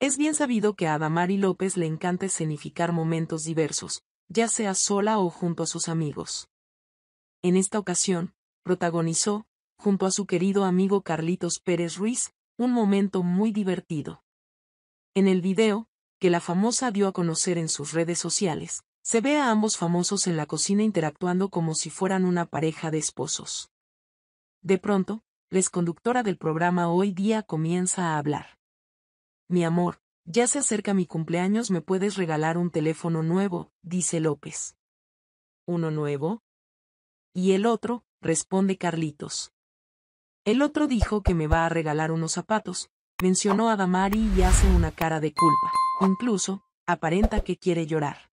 Es bien sabido que a Adamari López le encanta escenificar momentos diversos, ya sea sola o junto a sus amigos. En esta ocasión, protagonizó, junto a su querido amigo Carlitos Pérez Ruiz, un momento muy divertido. En el video, que la famosa dio a conocer en sus redes sociales, se ve a ambos famosos en la cocina interactuando como si fueran una pareja de esposos. De pronto, la conductora del programa Hoy Día comienza a hablar. Mi amor, ya se acerca mi cumpleaños, me puedes regalar un teléfono nuevo, dice López. ¿Uno nuevo? Y el otro, responde Carlitos. El otro dijo que me va a regalar unos zapatos, mencionó a Damari y hace una cara de culpa, incluso, aparenta que quiere llorar.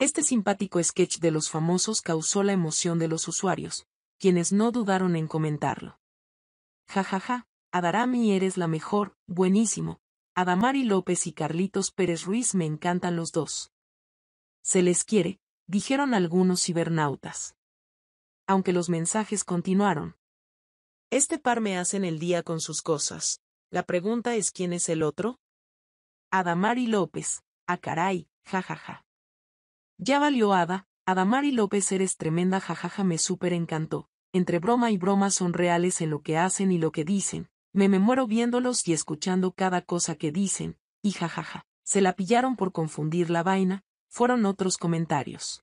Este simpático sketch de los famosos causó la emoción de los usuarios, quienes no dudaron en comentarlo. Ja ja ja, Adarami eres la mejor, buenísimo, Adamari López y Carlitos Pérez Ruiz me encantan los dos. Se les quiere, dijeron algunos cibernautas. Aunque los mensajes continuaron. Este par me hacen el día con sus cosas. La pregunta es quién es el otro. Adamari López, a ah, caray, jajaja. Ja, ja. Ya valió Ada, Adamari López eres tremenda jajaja ja, me súper encantó. Entre broma y broma son reales en lo que hacen y lo que dicen, me me muero viéndolos y escuchando cada cosa que dicen, y jajaja, se la pillaron por confundir la vaina, fueron otros comentarios.